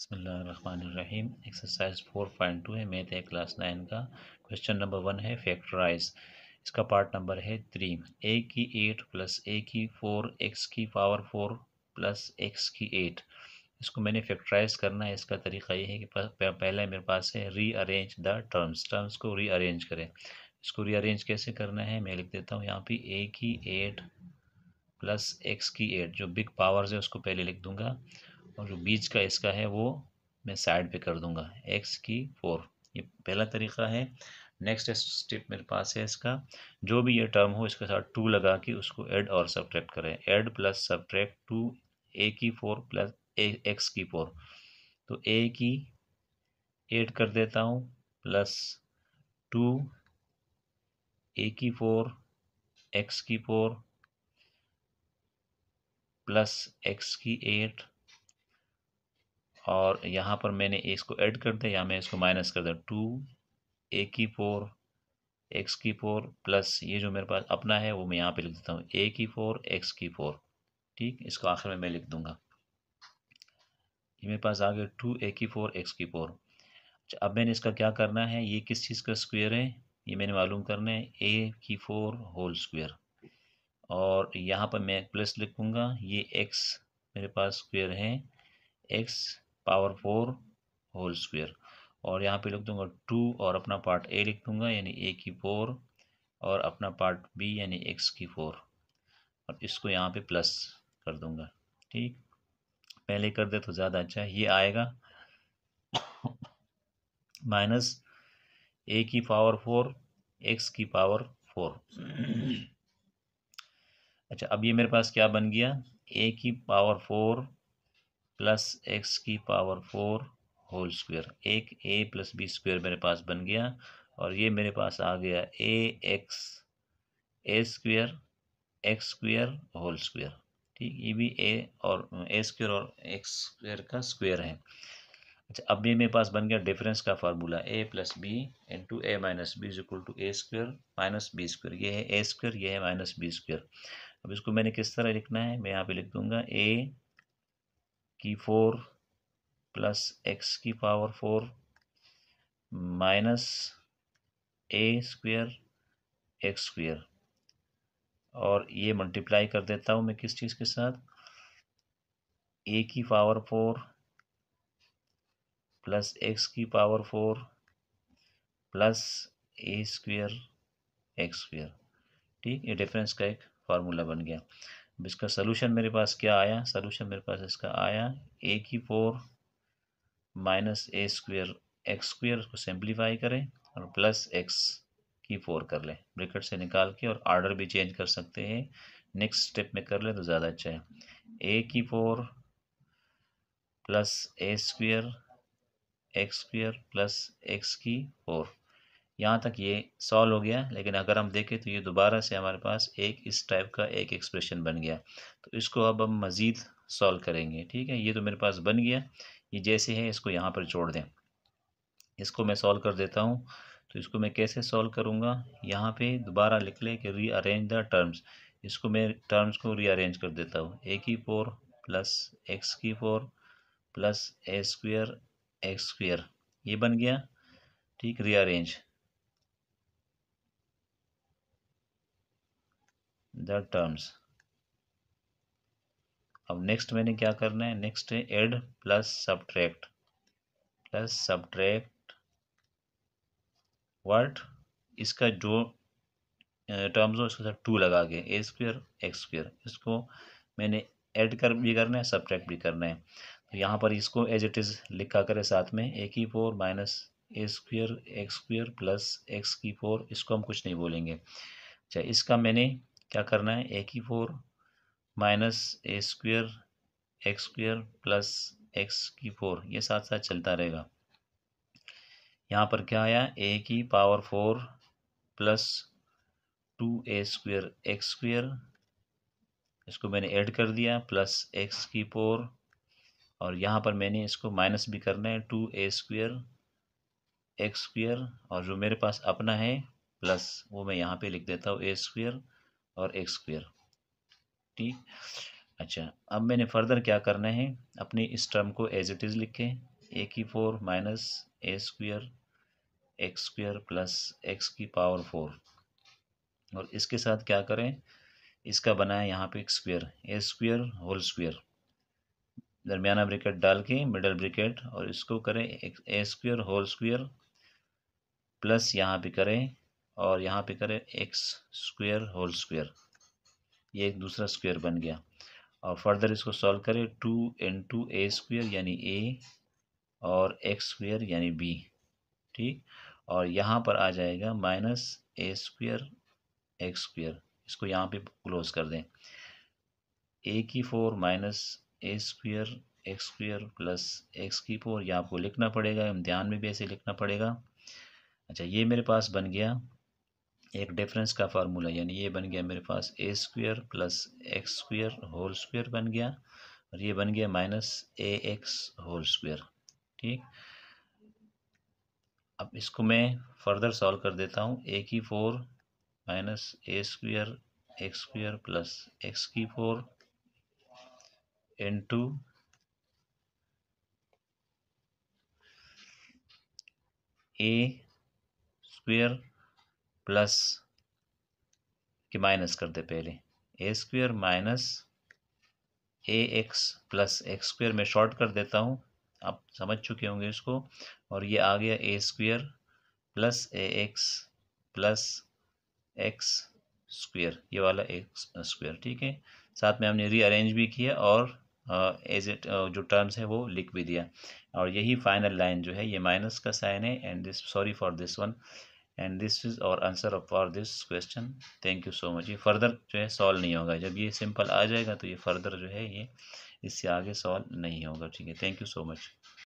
बसमीम exercise four point two है math है क्लास नाइन का क्वेश्चन नंबर वन है फैक्टराइज इसका पार्ट नंबर है थ्री ए की एट प्लस ए की फोर एक्स की पावर फोर प्लस एक्स की एट इसको मैंने फैक्टराइज करना है इसका तरीका ये है कि पहले मेरे पास है रीअरेंज द टर्म्स टर्म्स को रीअरेंज करें इसको रीअरेंज कैसे करना है मैं लिख देता हूँ यहाँ पे ए की एट प्लस एक्स की एट जो बिग पावर्स है उसको पहले लिख दूँगा और जो बीच का इसका है वो मैं साइड पे कर दूंगा एक्स की फोर ये पहला तरीका है नेक्स्ट स्टेप मेरे पास है इसका जो भी ये टर्म हो इसके साथ टू लगा के उसको ऐड और सब्ट्रैक्ट करें add plus subtract two a की फोर प्लस ए एक्स की फोर तो ए की एड कर देता हूँ प्लस टू ए की फोर एक्स की फोर प्लस एक्स की एट और यहाँ पर मैंने इसको ऐड कर दिया या मैं इसको माइनस कर दिया टू ए की फोर एक्स की फोर प्लस ये जो मेरे पास अपना है वो मैं यहाँ पे लिख देता हूँ ए की फोर एक्स की फोर ठीक इसको आखिर में मैं लिख दूँगा ये मेरे पास आ गया टू ए की फोर एक्स की फोर अच्छा अब मैंने इसका क्या करना है ये किस चीज़ का स्क्वेयर है ये मैंने मालूम करना है ए की फोर होल स्क्वेयर और यहाँ पर मैं प्लस लिखूँगा ये एक्स मेरे पास स्क्वेयर है x power four whole square और यहाँ पे लिख दूंगा टू और अपना पार्ट ए लिख दूंगा यानी ए की फोर और अपना पार्ट बी यानी एक्स की फोर और इसको यहाँ पे प्लस कर दूंगा ठीक पहले कर दे तो ज़्यादा अच्छा ये आएगा माइनस ए की पावर फोर एक्स की पावर फोर अच्छा अब ये मेरे पास क्या बन गया ए की पावर फोर प्लस एक्स की पावर फोर होल स्क्वेयर एक ए प्लस बी स्क्वेयर मेरे पास बन गया और ये मेरे पास आ गया a x a square x square whole square ठीक ये भी ए और ए स्क्वेयर और एक्स स्क्वेयर का स्क्वेयर है अच्छा अब ये मेरे पास बन गया डिफरेंस का formula a plus b into a minus b is equal to a square minus b square ये है ए स्क्वेयर ये है माइनस बी स्क्वेयर अब इसको मैंने किस तरह लिखना है मैं यहाँ पे लिख दूंगा ए की फोर प्लस एक्स की power four minus a square x square और ये मल्टीप्लाई कर देता हूँ मैं किस चीज़ के साथ ए की पावर फोर प्लस एक्स की power four plus a square x square ठीक ये डिफरेंस का एक फार्मूला बन गया अब इसका सोल्यूशन मेरे पास क्या आया सोल्यूशन मेरे पास इसका आया ए की four minus a square x square उसको सिंप्लीफाई करें और प्लस एक्स की फोर कर लें ब्रिकेट से निकाल के और आर्डर भी चेंज कर सकते हैं नेक्स्ट स्टेप में कर लें तो ज़्यादा अच्छा है ए की four plus a square x square plus x की फोर यहाँ तक ये सॉल्व हो गया लेकिन अगर हम देखें तो ये दोबारा से हमारे पास एक इस टाइप का एक एक्सप्रेशन बन गया तो इसको अब हम मज़ीद सॉल्व करेंगे ठीक है ये तो मेरे पास बन गया ये जैसे है इसको यहाँ पर छोड़ दें इसको मैं सॉल्व कर देता हूँ तो इसको मैं कैसे सॉल्व करूँगा यहाँ पे दोबारा लिख लें कि रीअरेंज द टर्म्स इसको मैं टर्म्स को रीअरेंज कर देता हूँ ए की फोर प्लस एक्स की four plus a square x square ये बन गया ठीक रीअरेंज द टर्म्स अब नेक्स्ट मैंने क्या करना है नेक्स्ट है add plus subtract plus subtract वर्ट इसका जो टर्म्स हो इसके साथ टू लगा के ए स्क्वेयर एक्स स्क्वेयर इसको मैंने ऐड कर भी करना है सब्ट्रैक्ट भी करना है तो यहाँ पर इसको एज इट इज़ लिखा करें साथ में ए की four minus a square x square plus x की फोर इसको हम कुछ नहीं बोलेंगे अच्छा इसका मैंने क्या करना है ए की four minus a square x square plus x की फोर ये साथ साथ चलता रहेगा यहाँ पर क्या आया ए की power four plus two a square x square इसको मैंने ऐड कर दिया प्लस एक्स की फोर और यहाँ पर मैंने इसको माइनस भी करना है two a square x square और जो मेरे पास अपना है प्लस वो मैं यहाँ पे लिख देता हूँ ए स्क्वेयर और एक्स स्क्वेयर ठीक अच्छा अब मैंने फर्दर क्या करना है अपने इस टर्म को एज इट इज़ लिखे ए की four minus a square x square plus x की पावर फोर और इसके साथ क्या करें इसका बनाए यहाँ पे एक square a square whole square दरमियाना ब्रिकेट डाल के मिडल ब्रिकेट और इसको करें a square whole square plus यहाँ पे करें और यहाँ पे करें एक्स स्क्वेयर होल स्क्वेयर ये एक दूसरा स्क्वेयर बन गया और फर्दर इसको सॉल्व करें two and two a square यानी ए और एक्स स्क्वेयर यानी बी ठीक और यहाँ पर आ जाएगा minus a square x square इसको यहाँ पे क्लोज कर दें ए की four minus a square x square plus x की फोर यह आपको लिखना पड़ेगा इम्तिहान में भी ऐसे लिखना पड़ेगा अच्छा ये मेरे पास बन गया एक डिफरेंस का फार्मूला यानी ये बन गया मेरे पास a square plus x square whole square बन गया और ये बन गया minus a x whole square ठीक अब इसको मैं फर्दर सॉल्व कर देता हूँ ए की four minus a square x square plus x की four two a square plus के माइनस करते पहले a square minus a x plus x square में शॉर्ट कर देता हूँ आप समझ चुके होंगे इसको और ये आ गया a square plus a x plus x square ये वाला एक्स स्क्वेयर ठीक है साथ में हमने रीअरेंज भी किया और एज इट जो टर्म्स है वो लिख भी दिया और यही फाइनल लाइन जो है ये माइनस का साइन है and this sorry for this one and this is our answer for this question thank you so much ये फर्दर जो है सॉल्व नहीं होगा जब ये सिंपल आ जाएगा तो ये फर्दर जो है ये इससे आगे सॉल्व नहीं होगा ठीक है थैंक यू सो मच